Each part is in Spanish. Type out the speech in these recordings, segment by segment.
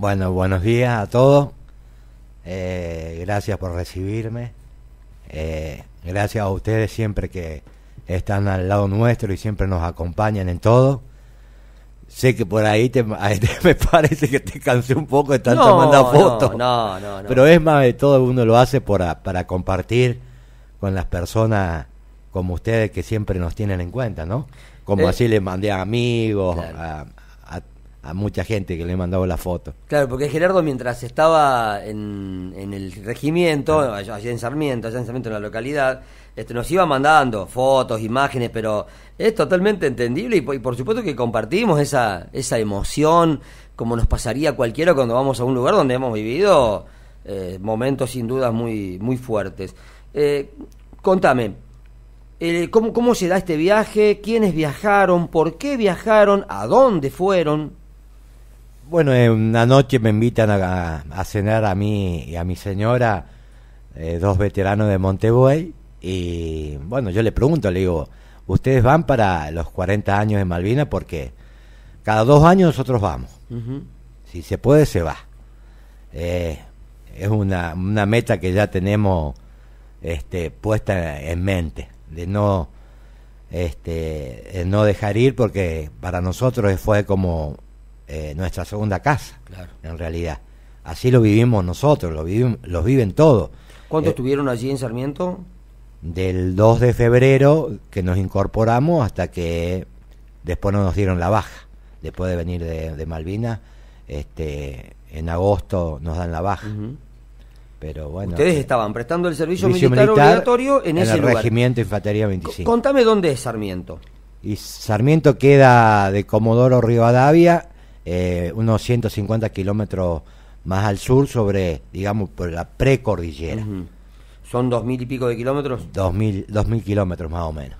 Bueno, buenos días a todos. Eh, gracias por recibirme. Eh, gracias a ustedes siempre que están al lado nuestro y siempre nos acompañan en todo. Sé que por ahí te, me parece que te cansé un poco de tanto mandar fotos. No, no, no, Pero es más de todo, mundo lo hace para compartir con las personas como ustedes que siempre nos tienen en cuenta, ¿no? Como eh, así les mandé a amigos, a, a mucha gente que le he mandado la foto. Claro, porque Gerardo mientras estaba en, el regimiento, allá, en Sarmiento, allá en Sarmiento en la localidad, este, nos iba mandando fotos, imágenes, pero es totalmente entendible y, por supuesto que compartimos esa, esa emoción como nos pasaría cualquiera cuando vamos a un lugar donde hemos vivido eh, momentos sin dudas muy, muy fuertes. Eh, contame, eh, ¿cómo, ¿cómo se da este viaje? ¿Quiénes viajaron? ¿Por qué viajaron? ¿A dónde fueron? Bueno, eh, una noche me invitan a, cenar a mí y a mi señora, eh, dos veteranos de Montevideo y bueno, yo le pregunto, le digo, ustedes van para los 40 años de Malvinas porque cada dos años nosotros vamos. Si se puede, se va. Eh, es una, meta que ya tenemos este, puesta en mente, de no, este, de no dejar ir porque para nosotros fue como eh, nuestra segunda casa, en realidad. Así lo vivimos nosotros, lo, los viven todos. ¿Cuánto estuvieron eh, allí en Sarmiento? Del 2 de febrero que nos incorporamos hasta que después no nos dieron la baja. Después de venir de, Malvina, Malvinas, este, en agosto nos dan la baja. Pero bueno, Ustedes eh, estaban prestando el servicio militar, obligatorio en, en ese el regimiento Infantería 25. Contame dónde es Sarmiento. Y Sarmiento queda de Comodoro Rivadavia eh, unos 150 kilómetros más al sur sobre, digamos, por la precordillera. ¿Son dos mil y pico de kilómetros? Dos mil, dos mil kilómetros más o menos.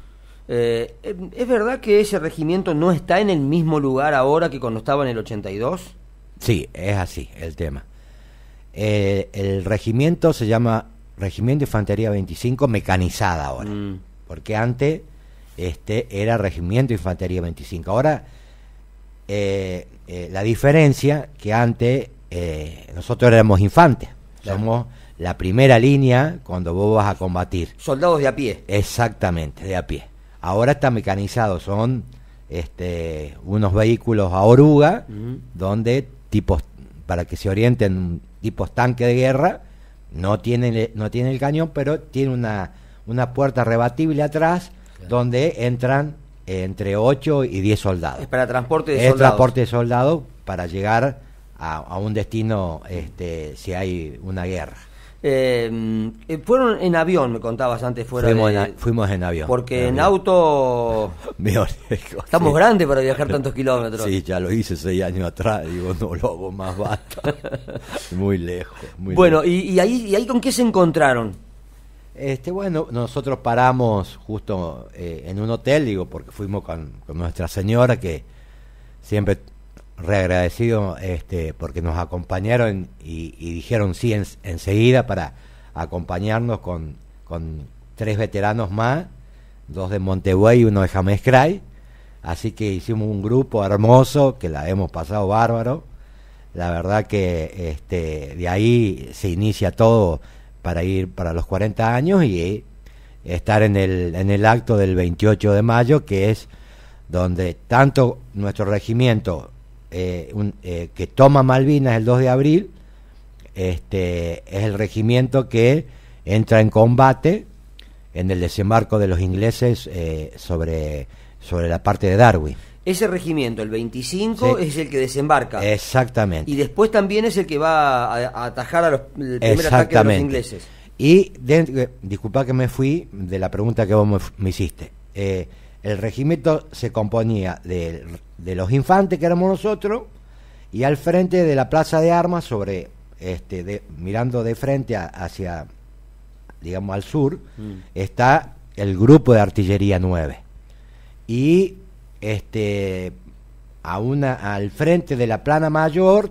Eh, em, ¿Es verdad que ese regimiento no está en el mismo lugar ahora que cuando estaba en el 82? Sí, es así el tema. Eh, el regimiento se llama Regimiento de Infantería 25 mecanizada ahora, mm. porque antes este era Regimiento de Infantería 25. Ahora eh, eh, la diferencia que antes eh, nosotros éramos infantes, somos la primera línea cuando vos vas a combatir. Soldados de a pie. Exactamente, de a pie. Ahora está mecanizado, son este, unos vehículos a oruga, donde tipos, para que se orienten, tipos tanque de guerra, no tiene no el cañón, pero tiene una, una puerta rebatible atrás, donde entran entre 8 y 10 soldados. Es para transporte de soldados. Es transporte de soldados para llegar a, un destino este, si hay una guerra. Eh, mm, fueron en avión, me contabas antes fuera fuimos, en, avión. Porque en, auto estamos grandes para viajar tantos kilómetros. Sí, ya lo hice seis años atrás. Digo, no, lo hago más basta. muy lejos. Muy bueno, Y, y, ahí, ¿y ahí con qué se encontraron? Este, bueno, nosotros paramos justo eh, en un hotel, digo, porque fuimos con, nuestra señora, que siempre reagradecido este, porque nos acompañaron y, dijeron sí enseguida para acompañarnos con, tres veteranos más, dos de Montevideo y uno de James Cray. Así que hicimos un grupo hermoso que la hemos pasado bárbaro. La verdad que este, de ahí se inicia todo para ir para los 40 años y estar en el, en el acto del 28 de mayo, que es donde tanto nuestro regimiento eh, eh, que toma Malvinas el 2 de abril, este, es el regimiento que entra en combate en el desembarco de los ingleses eh, sobre, sobre la parte de Darwin. Ese regimiento, el 25, es el que desembarca. Exactamente. Y después también es el que va a, atajar a los, el primer ataque de los ingleses. Y de, eh, disculpa que me fui de la pregunta que vos me, hiciste. Eh, el regimiento se componía de, los infantes que éramos nosotros y al frente de la plaza de armas sobre este mirando de frente hacia digamos al sur mm. está el grupo de artillería 9 y este, a una, al frente de la plana mayor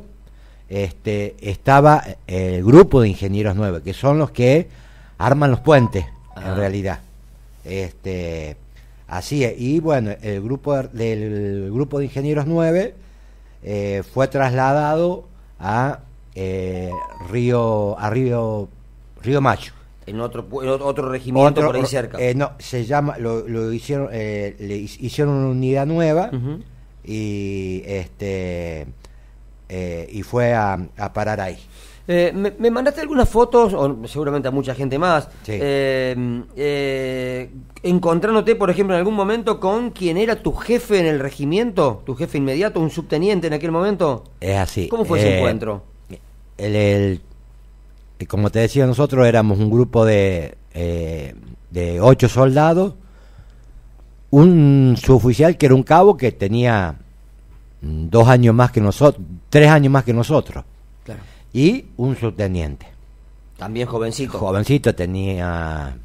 este, estaba el grupo de ingenieros 9, que son los que arman los puentes, en ah. realidad. Este, así Y bueno, el grupo del grupo de ingenieros 9 eh, fue trasladado a eh, Río a Río Río Macho en otro, otro regimiento por ahí cerca. Eh, no, se llama, lo, hicieron, eh, le hicieron una unidad nueva y este eh, y fue a, parar ahí. me, mandaste algunas fotos, o seguramente a mucha gente más, encontrándote, por ejemplo, en algún momento con quien era tu jefe en el regimiento, tu jefe inmediato, un subteniente en aquel momento. Es así. ¿Cómo fue ese encuentro? el, como te decía nosotros éramos un grupo eh, de, ocho soldados, un suboficial que era un cabo que tenía dos años más que nosotros, tres años más que nosotros, y un subteniente. También jovencito. Jovencito tenía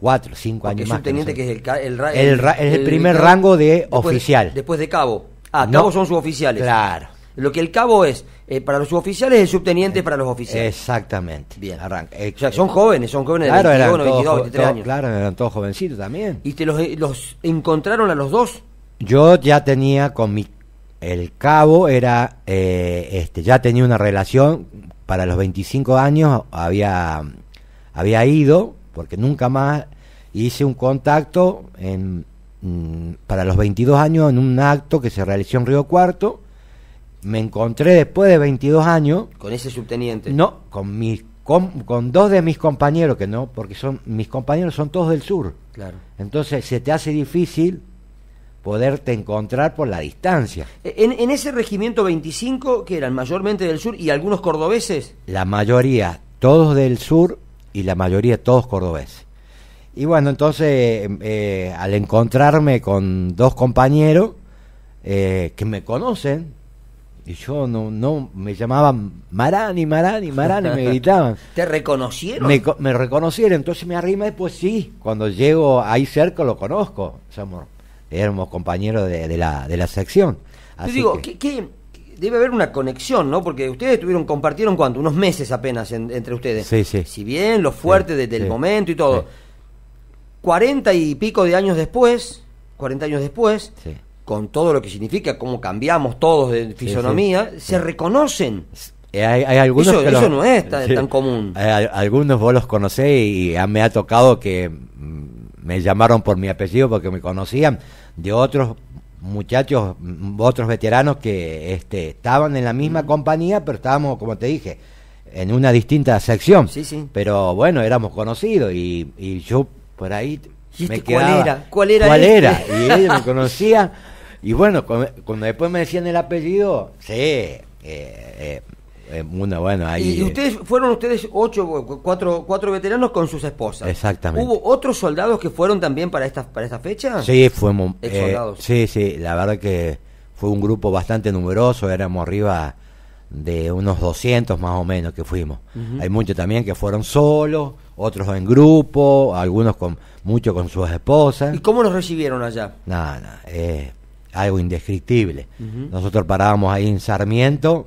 cuatro, cinco años más. que, el, primer rango de oficial. Después de cabo. Ah, cabos son suboficiales. Claro. Lo que el cabo es eh, para los suboficiales, el subteniente para los oficiales. Exactamente. Bien. Arranca. O son jóvenes, son jóvenes de 22, 23 años. Claro, eran todos jovencitos también. ¿Y te los, eh, los encontraron a los dos? Yo ya tenía con mi el cabo era eh, este ya tenía una relación para los 25 años había había ido porque nunca más hice un contacto en, mm, para los 22 años en un acto que se realizó en Río Cuarto me encontré después de 22 años. ¿Con ese subteniente? No, con, mis, con, dos de mis compañeros, que no, porque son mis compañeros son todos del sur. Claro. Entonces se te hace difícil poderte encontrar por la distancia. E, en, ese regimiento 25, que eran mayormente del sur y algunos cordobeses. La mayoría, todos del sur y la mayoría, todos cordobeses. Y bueno, entonces eh, eh, al encontrarme con dos compañeros eh, que me conocen, y yo no, no, me llamaban Marani, Marani, Marani, me gritaban. ¿Te reconocieron? Me, reconocieron, entonces me arrimé, y pues sí, cuando llego ahí cerca lo conozco. Somos, éramos compañeros de, la, de la sección. Yo digo, que, debe haber una conexión, ¿no? Porque ustedes tuvieron, compartieron cuánto, unos meses apenas entre ustedes. Sí, sí. Si bien, lo fuerte desde el momento y todo. Cuarenta y pico de años después, 40 años después, Sí, con todo lo que significa, cómo cambiamos todos de fisonomía, se reconocen. Eh, hay, algunos eso, no es tan, común. Eh, algunos vos los conocés y a, me ha tocado que mm, me llamaron por mi apellido porque me conocían de otros muchachos, mm, otros veteranos que este, estaban en la misma compañía, pero estábamos, como te dije, en una distinta sección. Sí, sí. Pero bueno, éramos conocidos y, y yo por ahí este me quedaba. ¿Cuál era? ¿Cuál era? Este? era? Y ellos me conocía. Y bueno, cuando, después me decían el apellido, sí, bueno, eh, eh, eh, bueno, ahí. Y ustedes fueron ustedes ocho, cuatro, veteranos con sus esposas. Exactamente. ¿Hubo otros soldados que fueron también para esta, para esta fecha? Sí, fuimos. soldados. sí, sí, la verdad que fue un grupo bastante numeroso, éramos arriba de unos 200 más o menos que fuimos. Hay muchos también que fueron solos, otros en grupo, algunos con muchos con sus esposas. ¿Y cómo los recibieron allá? Nada, nada algo indescriptible. Nosotros parábamos ahí en Sarmiento,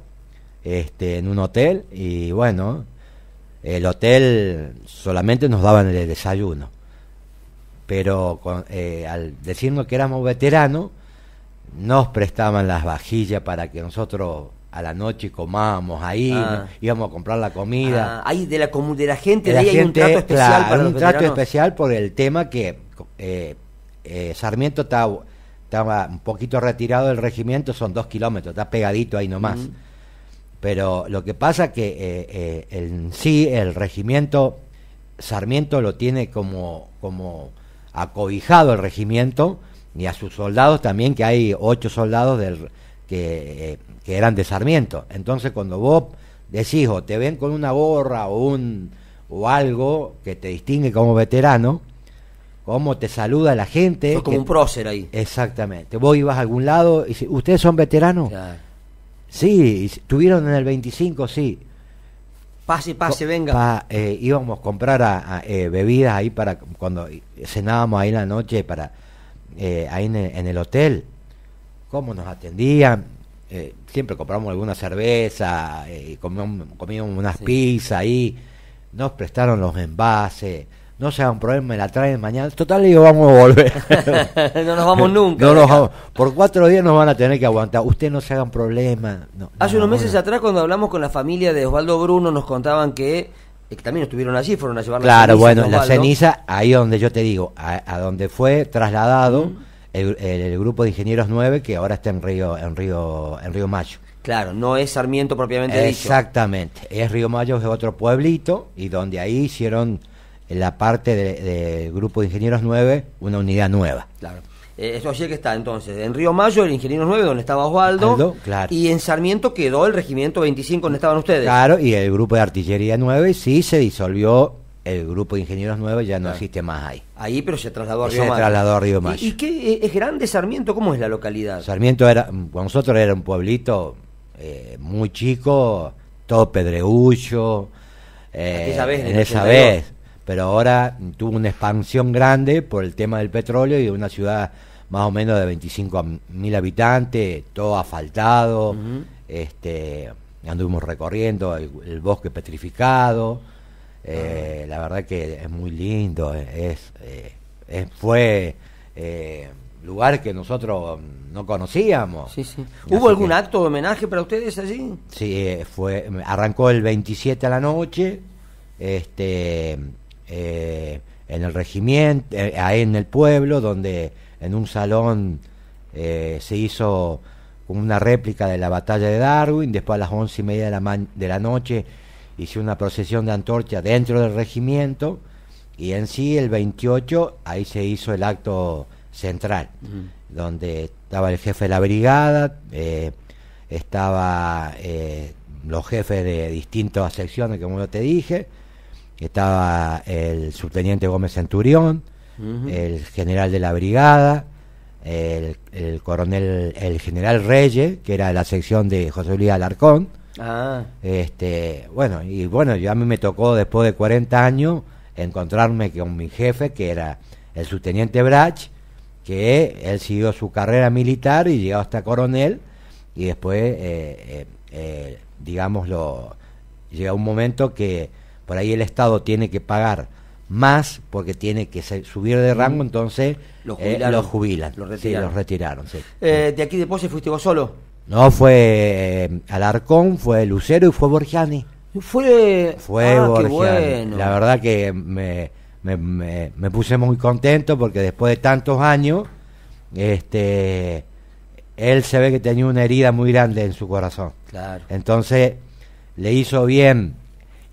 este, en un hotel, y bueno, el hotel solamente nos daban el desayuno. Pero eh, al decirnos que éramos veteranos, nos prestaban las vajillas para que nosotros a la noche comábamos ahí, ah. íbamos a comprar la comida. Ah, ahí de la, de la gente, de ahí hay un trato especial un trato especial por el tema que eh, eh, Sarmiento estaba estaba un poquito retirado del regimiento, son dos kilómetros, está pegadito ahí nomás. Pero lo que pasa que eh, eh, en sí el regimiento, Sarmiento lo tiene como, como acobijado el regimiento y a sus soldados también, que hay ocho soldados del, que, eh, que eran de Sarmiento. Entonces cuando vos decís o te ven con una gorra o, un, o algo que te distingue como veterano, cómo te saluda la gente. es como un prócer ahí. Exactamente. Vos ibas a algún lado y ¿ustedes son veteranos? Sí, estuvieron en el 25, sí. Pase, pase, venga. Eh, íbamos a comprar eh, bebidas ahí para cuando cenábamos ahí en la noche, para eh, ahí en, el hotel. ¿Cómo nos atendían? siempre compramos alguna cerveza, comíamos, unas pizzas ahí, nos prestaron los envases, no se hagan problema, me la traen mañana. Total, digo, vamos a volver. no nos vamos nunca. no Por cuatro días nos van a tener que aguantar. Usted no se hagan problema. Hace unos meses atrás, cuando hablamos con la familia de Osvaldo Bruno, nos contaban que, eh, también estuvieron allí, fueron a llevar claro, la ceniza. Claro, bueno, la ceniza, ahí donde yo te digo, a, donde fue trasladado el, grupo de ingenieros 9 que ahora está en Río, en Río, en Río Mayo. Claro, no es Sarmiento propiamente dicho. Exactamente. Es Río Mayo, es otro pueblito, y donde ahí hicieron en la parte del de Grupo de Ingenieros 9 una unidad nueva. Claro. Eh, eso sí que está entonces. En Río Mayo, el Ingeniero 9, donde estaba Osvaldo. Y en Sarmiento quedó el Regimiento 25, donde estaban ustedes. Claro, y el Grupo de Artillería 9 sí se disolvió. El grupo de ingenieros 9 ya no existe más ahí. Ahí, pero se trasladó a Río Mayo. Se trasladó a Río ¿Y, qué e, es grande Sarmiento? ¿Cómo es la localidad? Sarmiento era, nosotros era un pueblito eh, muy chico, todo pedregullo. Eh, en esa vez pero ahora tuvo una expansión grande por el tema del petróleo y una ciudad más o menos de 25 mil habitantes, todo asfaltado, este, anduvimos recorriendo el, bosque petrificado, eh, ah. la verdad que es muy lindo, es, eh, fue eh, lugar que nosotros no conocíamos. ¿Hubo algún acto de homenaje para ustedes allí? Sí, fue, arrancó el 27 a la noche, este eh, en el regimiento, eh, ahí en el pueblo, donde en un salón eh, se hizo una réplica de la batalla de Darwin, después a las once y media de la, de la noche hice una procesión de antorcha dentro del regimiento, y en sí el 28 ahí se hizo el acto central, donde estaba el jefe de la brigada, eh, estaba los jefes de distintas secciones, como yo te dije, estaba el subteniente Gómez Centurión, el general de la brigada, el, coronel, el general Reyes, que era la sección de José Luis Alarcón. Ah. Este, bueno, y bueno, yo a mí me tocó después de 40 años encontrarme con mi jefe, que era el subteniente Brach, que él siguió su carrera militar y llegó hasta coronel, y después, eh, eh, eh llega un momento que por ahí el Estado tiene que pagar más porque tiene que subir de rango, entonces los eh, jubilan. los retiraron. Eh, ¿De aquí de Pose fuiste vos solo? No, fue eh, Alarcón, fue Lucero y fue Borgiani. Fue, fue ah, Borgiani. La verdad que me, puse muy contento porque después de tantos años, este, él se ve que tenía una herida muy grande en su corazón. Claro. Entonces le hizo bien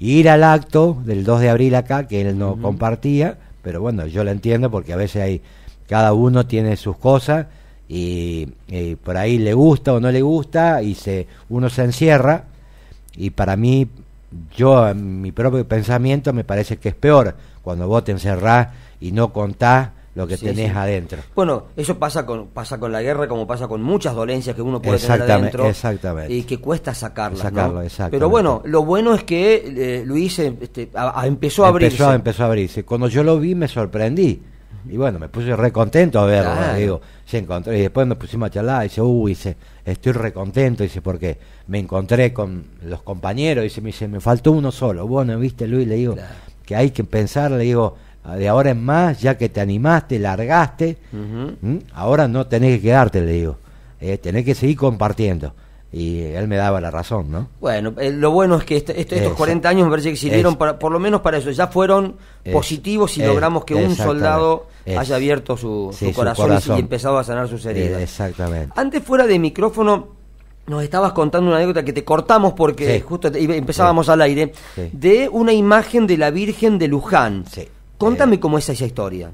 ir al acto del 2 de abril acá, que él no compartía, pero bueno, yo lo entiendo porque a veces hay, cada uno tiene sus cosas y, por ahí le gusta o no le gusta y se, uno se encierra y para mí, yo, mi propio pensamiento me parece que es peor cuando vos te encerrás y no contás lo que tenés adentro. Bueno, eso pasa con, pasa con la guerra como pasa con muchas dolencias que uno puede tener adentro. Exactamente. Y que cuesta sacarlas. Sacarlo, Pero bueno, lo bueno es que eh, Luis em, este, empezó a abrirse. Empezó, a abrirse. Cuando yo lo vi me sorprendí. Y bueno, me puse recontento a verlo. Digo, se encontró. Y después me pusimos a charlar. Y dice, uy, dice, estoy recontento. Dice, porque me encontré con los compañeros. Dice, me dice, me faltó uno solo. Bueno, viste, Luis, le digo, que hay que pensar. Le digo, Ah, de ahora en más, ya que te animaste, largaste, ahora no tenés que quedarte, le digo, eh, tenés que seguir compartiendo. Y él me daba la razón, ¿no? Bueno, eh, lo bueno es que este, este, estos 40 años me que sirvieron, por lo menos para eso, ya fueron positivos y logramos que un soldado haya abierto su, corazón y empezado a sanar sus heridas. Eh, exactamente. Antes fuera de micrófono, nos estabas contando una anécdota que te cortamos porque justo empezábamos al aire, de una imagen de la Virgen de Luján. Sí. Contame eh, cómo es esa historia.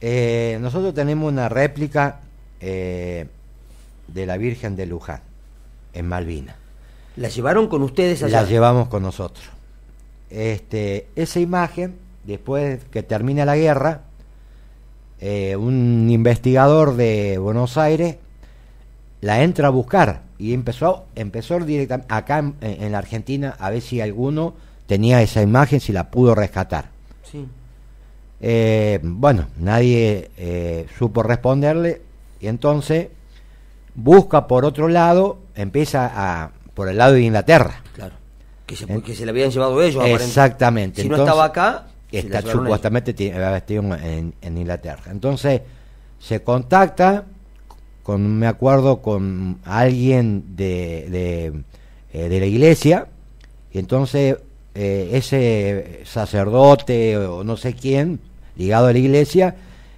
Eh, nosotros tenemos una réplica eh, de la Virgen de Luján, en Malvina. ¿La llevaron con ustedes allá? La llevamos con nosotros. Este, esa imagen, después que termina la guerra, un investigador de Buenos Aires la entra a buscar y empezó, empezó directamente acá en, en la Argentina a ver si alguno tenía esa imagen, si la pudo rescatar. Sí. Eh, bueno, nadie eh, supo responderle y entonces busca por otro lado, empieza a por el lado de Inglaterra. Claro. Que se, le habían llevado ellos. Exactamente. Si no estaba acá, está supuestamente en, en Inglaterra. Entonces se contacta con, me acuerdo, con alguien de, de, eh, la iglesia y entonces eh, ese sacerdote o no sé quién ligado a la iglesia,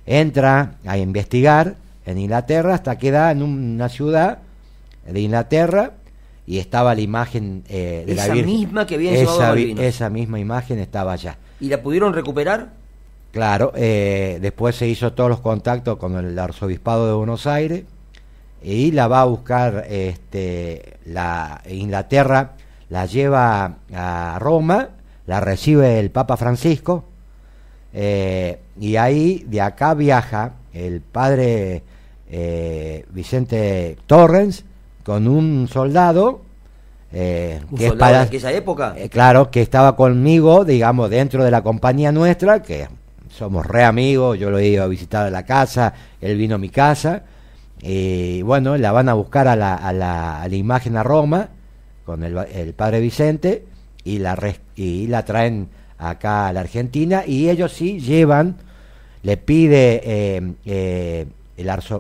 entra a investigar en Inglaterra hasta que en una ciudad de Inglaterra y estaba la imagen eh, de la misma que había esa, Esa misma imagen estaba allá. ¿Y la pudieron recuperar? Claro, eh, después se hizo todos los contactos con el arzobispado de Buenos Aires y la va a buscar este, la Inglaterra, la lleva a Roma, la recibe el Papa Francisco eh, y ahí, de acá viaja el padre eh, Vicente Torrens con un soldado. Eh, que de época? claro, que estaba conmigo, digamos, dentro de la compañía nuestra, que somos re amigos, yo lo iba a visitar a la casa, él vino a mi casa, y bueno, la van a buscar a la, a la, a la imagen a Roma, con el, padre Vicente, y la, y la traen acá a la Argentina y ellos sí llevan, le pide eh, eh,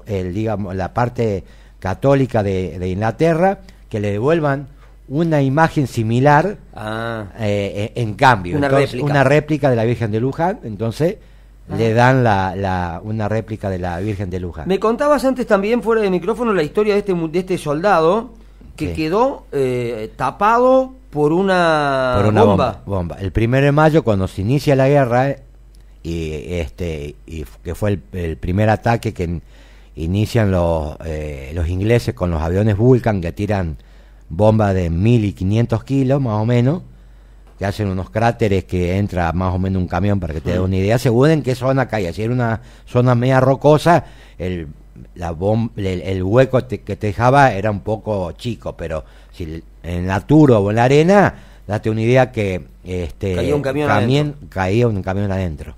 el, digamos, la parte católica de, de, Inglaterra que le devuelvan una imagen similar ah. eh, e, en cambio. Una, réplica. de la Virgen de Luján, entonces ah. le dan la, una réplica de la Virgen de Luján. Me contabas antes también fuera de micrófono la historia de este, de este soldado que quedó eh, tapado por una, bomba. El primero de mayo, cuando se inicia la guerra, y este y que fue el, primer ataque que inician los, eh, los ingleses con los aviones Vulcan que tiran bombas de 1500 kilos más o menos, que hacen unos cráteres que entra más o menos un camión para que te dé una idea, según en qué zona caía. Si era una zona media rocosa, el, la bomba, el, hueco que te dejaba era un poco chico, pero si en la turo o en la arena, date una idea que este, caía un camión, adentro. Caía un camión adentro.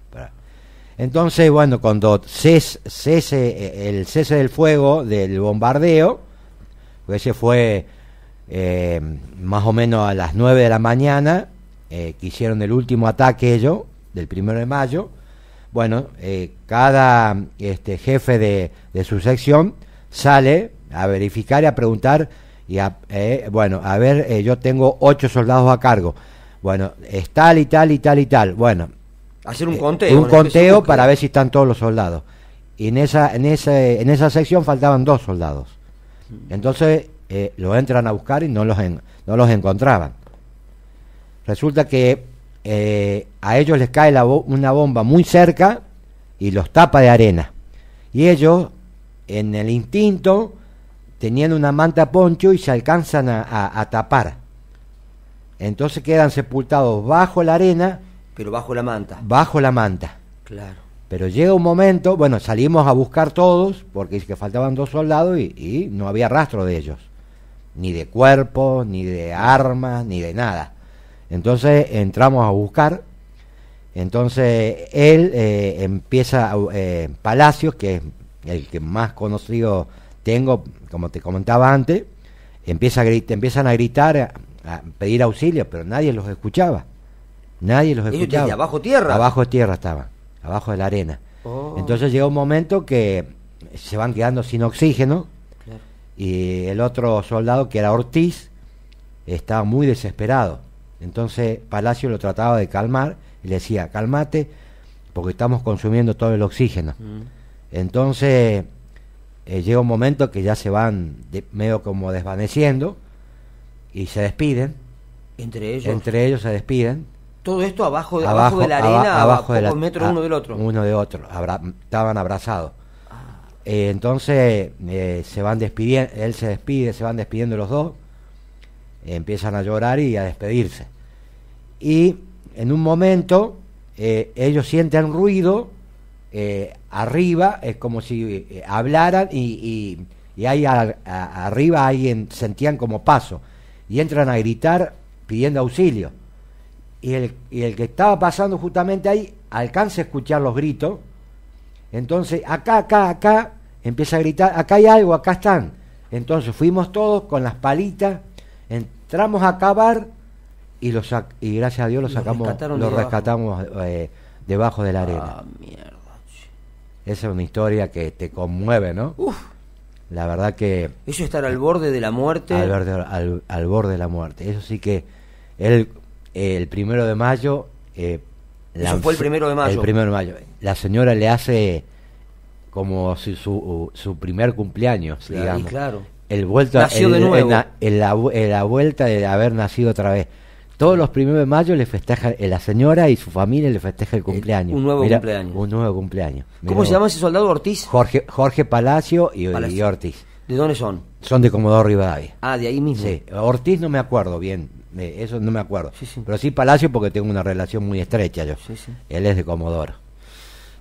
Entonces, bueno, cuando cese, cese, el cese del fuego del bombardeo, pues ese fue eh, más o menos a las 9 de la mañana, eh, que hicieron el último ataque ellos, del primero de mayo, bueno, eh, cada este, jefe de, su sección sale a verificar y a preguntar y eh, bueno, a ver, eh, yo tengo ocho soldados a cargo. Bueno, es tal y tal y tal y tal. Bueno, hacer un conteo, un conteo para ver si están todos los soldados. Y en esa, en en esa sección faltaban dos soldados. Entonces lo entran a buscar y no los no los encontraban. Resulta que eh, a ellos les cae una bomba muy cerca y los tapa de arena. Y ellos, en el instinto, tenían una manta poncho y se alcanzan a, tapar. Entonces quedan sepultados bajo la arena. Pero bajo la manta. Bajo la manta. Claro. Pero llega un momento, bueno, salimos a buscar todos, porque es que faltaban dos soldados y, y no había rastro de ellos. Ni de cuerpo, ni de armas, ni de nada. Entonces entramos a buscar. Entonces él eh, empieza, a eh, Palacios, que es el que más conocido tengo, como te comentaba antes, empieza a empiezan a gritar, a pedir auxilio, pero nadie los escuchaba. Nadie los escuchaba. de abajo tierra? Abajo tierra estaban, abajo de la arena. Oh. Entonces llega un momento que se van quedando sin oxígeno y el otro soldado, que era Ortiz, estaba muy desesperado entonces Palacio lo trataba de calmar y le decía, calmate, porque estamos consumiendo todo el oxígeno. Mm. Entonces eh, llega un momento que ya se van medio como desvaneciendo y se despiden. Entre ellos. Entre ellos se despiden. Todo esto abajo, de, abajo, de la arena, a, abajo de metros uno del otro. Uno de otro, estaban abrazados. Ah. Eh, entonces eh, se van despidiendo, él se despide, se van despidiendo los dos empiezan a llorar y a despedirse. Y en un momento eh, ellos sienten ruido eh, arriba, es como si eh, hablaran y, ahí arriba alguien sentían como paso y entran a gritar pidiendo auxilio. Y el, y el que estaba pasando justamente ahí alcanza a escuchar los gritos. Entonces, acá, acá, acá, empieza a gritar, acá hay algo, acá están. Entonces fuimos todos con las palitas entramos a cavar y, los y gracias a Dios lo sacamos, rescatamos eh, debajo de la ah, arena. Esa es una historia que te conmueve, ¿no? Uf. La verdad que... Eso estar al borde de la muerte. Al, borde, de la muerte. Eso sí que él, el primero de mayo... Eh, fue el primero de mayo. El primero de mayo. La señora le hace como si su, su primer cumpleaños, digamos. Claro el vuelto Nació el, de nuevo. la, vuelta de haber nacido otra vez. Todos los primeros de mayo le festeja eh, la señora y su familia le festeja el eh, cumpleaños. Un nuevo cumpleaños. Un nuevo cumpleaños. ¿Cómo se llama ese soldado Ortiz? Jorge, Jorge Palacio y, Ortiz. ¿De dónde son? Son de Comodoro Rivadavia. Ah, de ahí mismo. Sí, Ortiz no me acuerdo bien, eso no me acuerdo. Pero sí Palacio porque tengo una relación muy estrecha yo. Sí, Él es de Comodoro.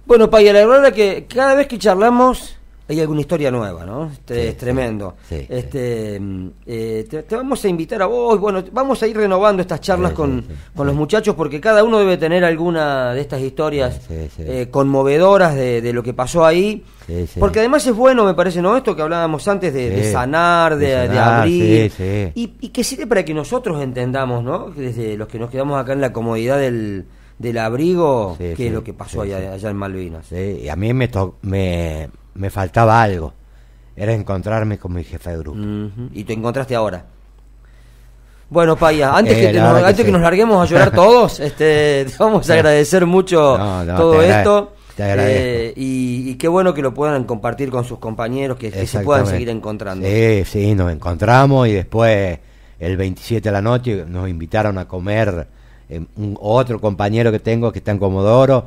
Bueno, Paya, la verdad es que cada vez que charlamos hay alguna historia nueva, ¿no? Este, es tremendo. este, mm, eh, te, vamos a invitar a vos, bueno, vamos a ir renovando estas charlas con, los muchachos porque cada uno debe tener alguna de estas historias eh, conmovedoras de, lo que pasó ahí. Porque además es bueno, me parece, ¿no? Esto que hablábamos antes de, sanar, de, abrir. Y, y que sirve para que nosotros entendamos, ¿no? Desde los que nos quedamos acá en la comodidad del, abrigo, qué es lo que pasó allá, en Malvinas. y a mí me, to me me faltaba algo. Era encontrarme con mi jefe de grupo. Y te encontraste ahora. Bueno, Paya, antes, eh, que, nos, que, nos larguemos a llorar todos, este, vamos a agradecer mucho todo esto. Eh, y, qué bueno que lo puedan compartir con sus compañeros, que, se puedan seguir encontrando. Sí, sí, nos encontramos y después el 27 de la noche nos invitaron a comer eh, un, otro compañero que tengo que está en Comodoro,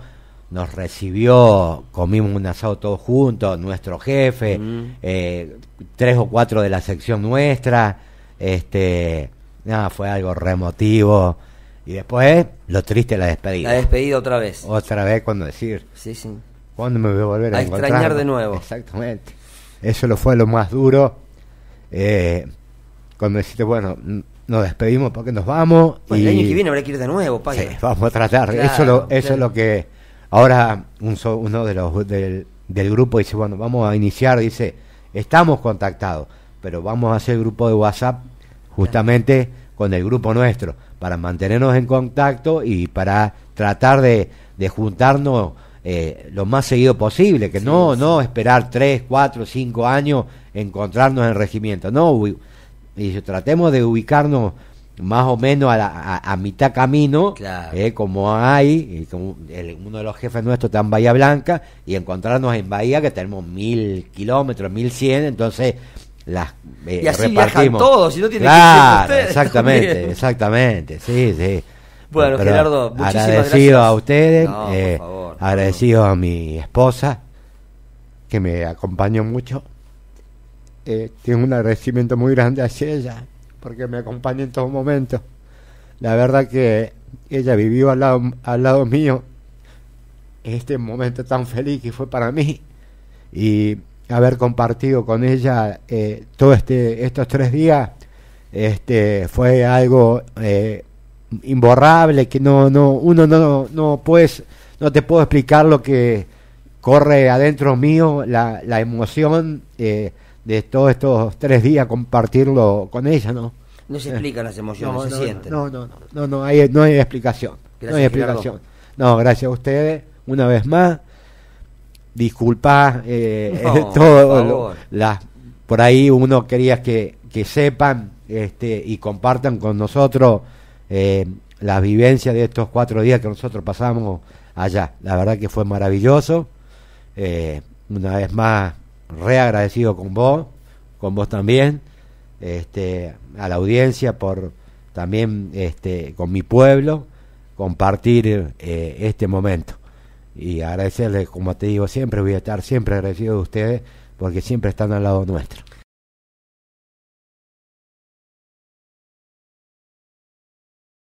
nos recibió, comimos un asado todos juntos, nuestro jefe, mm. eh, tres o cuatro de la sección nuestra, este, nada, fue algo remotivo. Y después, lo triste, la despedida. La despedida otra vez. Otra vez, cuando decir. Sí, sí. ¿Cuándo me voy a volver a, a extrañar de nuevo. Exactamente. Eso lo fue lo más duro. Eh, cuando deciste, bueno, nos despedimos porque nos vamos. y el año que viene habrá que ir de nuevo, padre. vamos a tratar. eso, eso es lo que Ahora uno de los del, grupo dice, bueno, vamos a iniciar, dice, estamos contactados, pero vamos a hacer grupo de WhatsApp justamente con el grupo nuestro, para mantenernos en contacto y para tratar de, de juntarnos eh, lo más seguido posible, que no, no esperar tres, cuatro, cinco años encontrarnos en regimiento, no, y tratemos de ubicarnos más o menos a, mitad camino, eh, como hay, y como uno de los jefes nuestros está en Bahía Blanca, y encontrarnos en Bahía, que tenemos mil kilómetros, mil cien, entonces las eh, y así repartimos. todos, si no claro, exactamente, exactamente, sí, sí. Bueno, Gerardo, muchísimas agradecido a ustedes, eh, agradecido a mi esposa, que me acompañó mucho. Eh, tengo un agradecimiento muy grande hacia ella porque me acompaña en todo momento. La verdad que ella vivió al lado, al lado mío este momento tan feliz que fue para mí y haber compartido con ella eh, todos este, estos tres días este, fue algo eh, imborrable que no, no, uno no, no, puedes, no te puedo explicar lo que corre adentro mío, la, emoción. Eh, de todos estos tres días compartirlo con ella, ¿no? No se explican las emociones, no, se no, sienten. No, no, no, no, hay, no hay explicación. no hay explicación. No, gracias a ustedes, una vez más. Disculpa eh, todo las por ahí uno quería que, sepan este, y compartan con nosotros eh, la vivencia de estos cuatro días que nosotros pasamos allá. La verdad que fue maravilloso. Eh, una vez más, re agradecido con vos, con vos también, este, a la audiencia por también este, con mi pueblo compartir eh, este momento. Y agradecerles, como te digo siempre, voy a estar siempre agradecido de ustedes porque siempre están al lado nuestro.